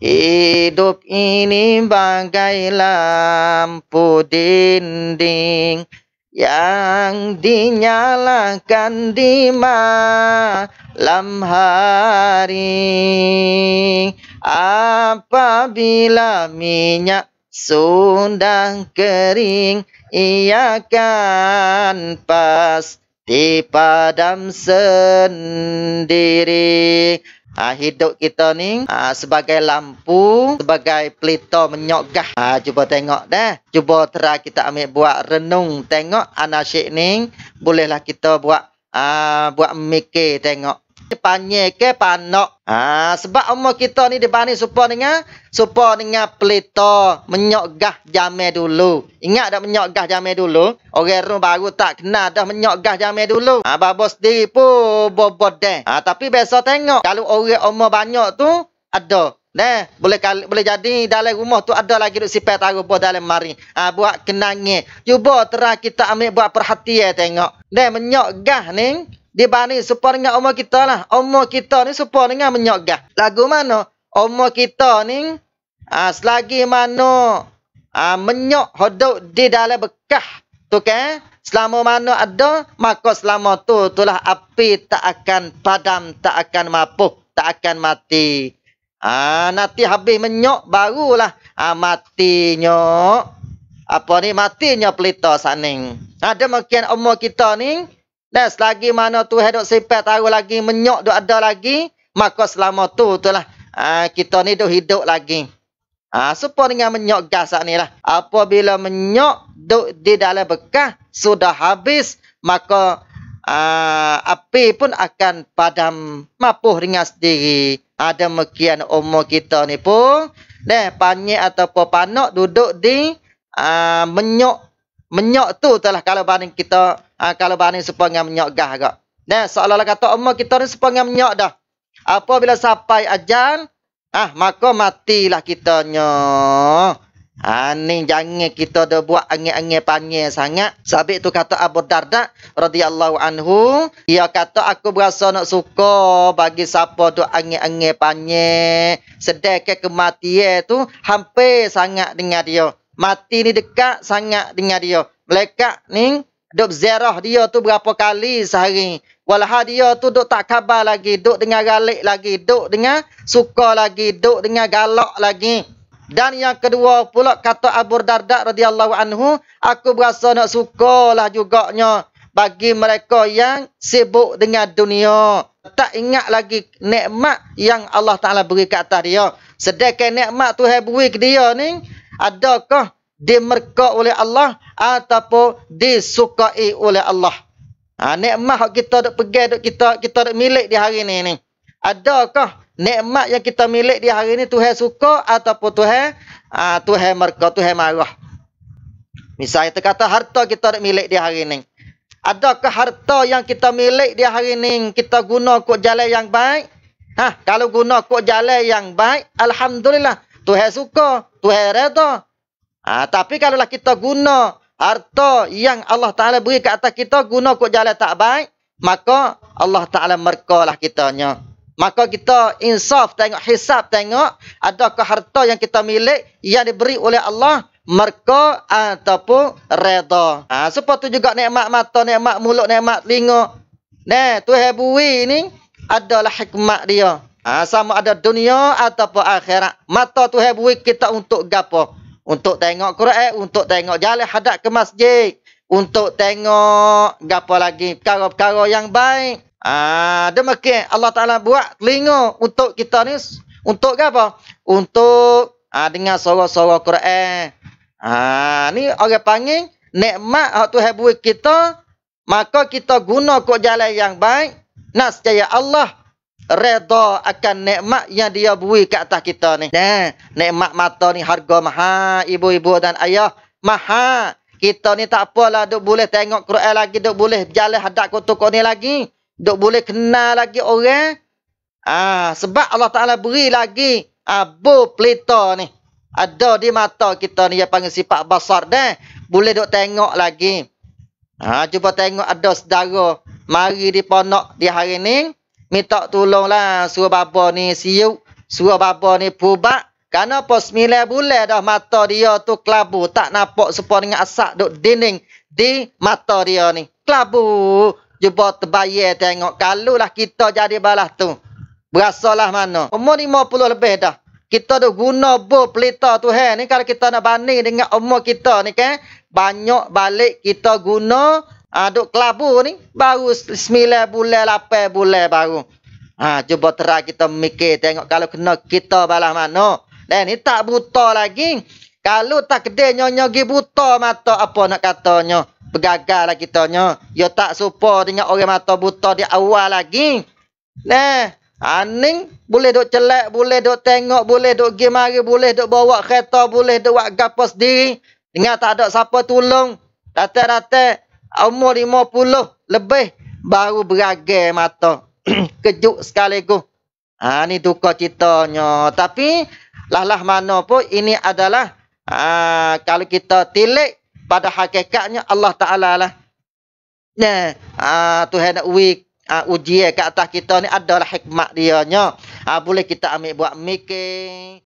Hidup ini bagai lampu dinding yang dinyalakan di malam hari. Apabila minyak sudah kering, ia akan pasti padam sendiri ha, hidup kita ni ha, sebagai lampu, sebagai pelita menyokgah. Ha, ah, cuba tengok dah. Cuba terah kita ambil buat renung tengok anak syik ni. Bolehlah kita buat ha, buat mikir tengok panye ke panok. Ha, sebab umur kita ni dia bani supa dengan supa dengan pelita menyok gah jame dulu. Ingat dak menyok gah jame dulu? Orang rum baru tak kenal dah menyok gah jame dulu. Ha babo sendiri pun bobot deh. Ha tapi biasa tengok kalau orang umur banyak tu ada Nah, boleh kali, boleh jadi dalam rumah tu ada lagi duk sipai taruh pun dalam mari. Ha, buat kenangnya. Cuba terah kita ambil buat perhatian tengok. Dan menyok gah ni, di bani support dengan umur kita lah. Umur kita ni support dengan menyogah. Lagu mana? Umur kita ni ah selagi mana ah menyok hodok di dalam bekah. Tu kan? Selama mana ada, maka selama tu itulah api tak akan padam, tak akan mapuh, tak akan mati. Ah nanti habis menyok barulah ah matinya. Apa ni matinya pelita saning. Ada makian umur kita ni dan selagi mana tu hidup sepet tahu lagi, menyok duk ada lagi, maka selama tu itulah uh, kita ni duk hidup lagi. Ha, supaya dengan menyok gas saat ni lah. Apabila menyok tu di dalam bekah, sudah habis, maka uh, api pun akan padam mapuh dengan sendiri. Ada mekian umur kita ni pun, deh panjang atau panok duduk di uh, menyok menyok tu telah kalau banding kita ha, kalau bani sepa dengan menyok gah kak. Nah, seolah-olah kata umur kita ni sepa dengan menyok dah. Apabila sampai ajan, ah maka matilah kita nya. Ha, ni jangan kita dah buat angin-angin panggil sangat. Sabit tu kata Abu Darda radhiyallahu anhu, ia kata aku berasa nak suka bagi siapa tu angin-angin panggil. Sedekah kematian tu hampir sangat dengan dia. Mati ni dekat sangat dengan dia. Melekat ni duk ziarah dia tu berapa kali sehari. Walhal dia tu duk tak khabar lagi, duk dengan galik lagi, duk dengan suka lagi, duk dengan galak lagi. Dan yang kedua pula kata Abu Darda radhiyallahu anhu, aku berasa nak sukalah juganya bagi mereka yang sibuk dengan dunia. Tak ingat lagi nikmat yang Allah Ta'ala beri ke atas dia. Sedangkan nikmat tu yang beri ke dia ni, adakah dimerka oleh Allah atau disukai oleh Allah. Ha, nikmat yang kita ada pegang dok kita kita ada milik di hari ini ni. Adakah nikmat yang kita milik di hari ini Tuhan suka atau Tuhan ah ha, Tuhan merka Tuhan marah. Misalnya kata harta kita ada milik di hari ini. Adakah harta yang kita milik di hari ini kita guna kok jalan yang baik? Ha, kalau guna kok jalan yang baik, alhamdulillah Tuhan suka, Tuhan redha. Ha, tapi kalaulah kita guna harta yang Allah Ta'ala beri ke atas kita, guna ke jalan tak baik, maka Allah Ta'ala merkalah kitanya. Maka kita insaf tengok, hisap tengok, adakah harta yang kita milik yang diberi oleh Allah, merka ataupun reda. Ha, seperti juga nikmat mata, nikmat mulut, nikmat linga. Nah, tu hebui ni adalah hikmat dia. Ha, sama ada dunia ataupun akhirat. Mata tu hebui kita untuk gapo. Untuk tengok Quran, untuk tengok jalan hadap ke masjid. Untuk tengok apa lagi, perkara-perkara yang baik. Ah, ha, demikian Allah Ta'ala buat telinga untuk kita ni. Untuk apa? Untuk ha, dengar suara-suara Quran. Ah, ni orang panggil nikmat waktu hebuik kita. Maka kita guna kok jalan yang baik. Nah, secara Allah redha akan nikmat yang dia bui ke atas kita ni. Nah, nikmat mata ni harga maha ibu-ibu dan ayah. maha Kita ni tak apalah duk boleh tengok Quran lagi, duk boleh berjalan hadap kutuk ni lagi, duk boleh kenal lagi orang. Ah, sebab Allah Taala beri lagi abu ah, pelita ni. Ada di mata kita ni yang panggil sifat basar dah. Boleh duk tengok lagi. Ah, cuba tengok ada saudara mari di ponok di hari ni minta tolonglah suruh baba ni siuk suruh baba ni pubak karena pos mila boleh dah mata dia tu kelabu tak nampak sepa dengan asak duk dinding di mata dia ni kelabu cuba terbayar tengok kalulah kita jadi balah tu berasalah mana umur 50 lebih dah kita tu guna bo pelita tu he. ni kalau kita nak banding dengan umur kita ni kan banyak balik kita guna Ha, duk kelabu ni. Baru 9 bulan, 8 bulan baru. Ha, cuba terang kita mikir. Tengok kalau kena kita balas mana. Dan ni tak buta lagi. Kalau tak kede nyonya pergi buta mata apa nak katanya. Bergagal lah kita nyo. Ya tak supa dengan orang mata buta di awal lagi. Nah. Aning ah, boleh duk celak, boleh duk tengok, boleh duk pergi mari, boleh duk bawa kereta, boleh duk buat gapo sendiri. Dengar tak ada siapa tolong. Datang-datang umur 50 lebih baru beragai mata. kejuk sekaligus. ku. Ha, ni tukar ceritanya. Tapi, lah-lah mana pun ini adalah ha, kalau kita tilik pada hakikatnya Allah Ta'ala lah. Nah, ha, Tuhan nak uji, ha, ujian kat atas kita ni adalah hikmat dia. Ha, boleh kita ambil buat mikir.